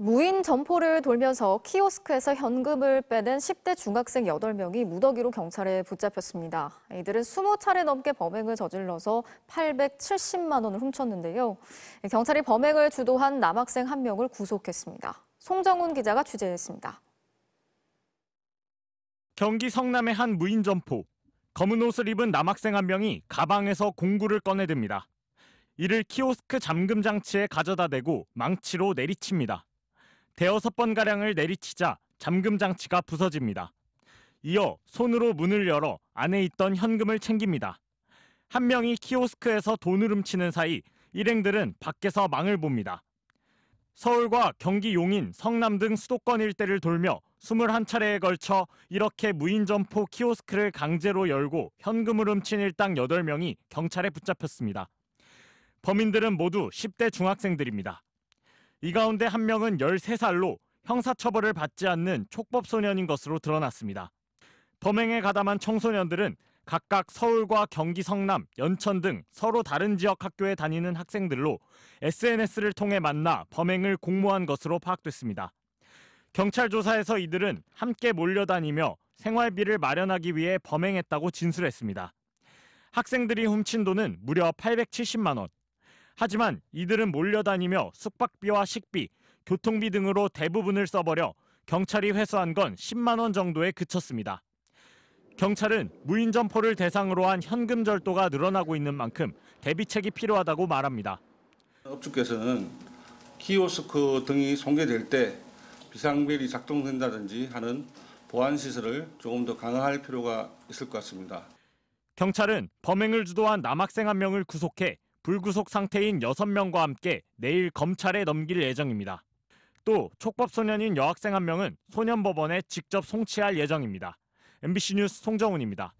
무인 점포를 돌면서 키오스크에서 현금을 빼낸 10대 중학생 8명이 무더기로 경찰에 붙잡혔습니다. 이들은 20차례 넘게 범행을 저질러서 870만 원을 훔쳤는데요. 경찰이 범행을 주도한 남학생 한 명을 구속했습니다. 송정훈 기자가 취재했습니다. 경기 성남의 한 무인 점포. 검은 옷을 입은 남학생 한 명이 가방에서 공구를 꺼내듭니다. 이를 키오스크 잠금 장치에 가져다 대고 망치로 내리칩니다. 대여섯 번가량을 내리치자 잠금 장치가 부서집니다. 이어 손으로 문을 열어 안에 있던 현금을 챙깁니다. 한 명이 키오스크에서 돈을 훔치는 사이 일행들은 밖에서 망을 봅니다. 서울과 경기 용인, 성남 등 수도권 일대를 돌며 21차례에 걸쳐 이렇게 무인점포 키오스크를 강제로 열고 현금을 훔친 일당 8명이 경찰에 붙잡혔습니다. 범인들은 모두 10대 중학생들입니다. 이 가운데 한 명은 13살로 형사처벌을 받지 않는 촉법소년인 것으로 드러났습니다. 범행에 가담한 청소년들은 각각 서울과 경기 성남, 연천 등 서로 다른 지역 학교에 다니는 학생들로 SNS를 통해 만나 범행을 공모한 것으로 파악됐습니다. 경찰 조사에서 이들은 함께 몰려다니며 생활비를 마련하기 위해 범행했다고 진술했습니다. 학생들이 훔친 돈은 무려 870만 원, 하지만 이들은 몰려다니며 숙박비와 식비, 교통비 등으로 대부분을 써버려 경찰이 회수한 건 10만 원 정도에 그쳤습니다. 경찰은 무인 점포를 대상으로 한 현금 절도가 늘어나고 있는 만큼 대비책이 필요하다고 말합니다. 업주께서는 키오스크 등이 손괴될 때 비상벨이 작동된다든지 하는 보안 시설을 조금 더 강화할 필요가 있을 것 같습니다. 경찰은 범행을 주도한 남학생 한 명을 구속해 불구속 상태인 6명과 함께 내일 검찰에 넘길 예정입니다. 또 촉법 소년인 여학생 한 명은 소년법원에 직접 송치할 예정입니다. MBC 뉴스 송정훈입니다.